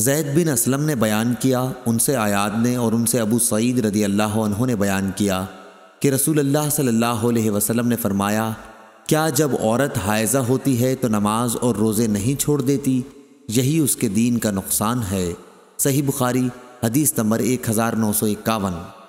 जैद बिन असलम ने बयान किया उनसे आयाद ने और उनसे अबू सईद रदी अल्लाह ने बयान किया कि रसूल अल्लाह सल्लल्लाहु अलैहि वसल्लम ने फ़रमाया क्या जब औरत हायजा होती है तो नमाज और रोज़े नहीं छोड़ देती यही उसके दीन का नुकसान है सही बुखारी हदीस नंबर एक हज़ार नौ सौ इक्यावन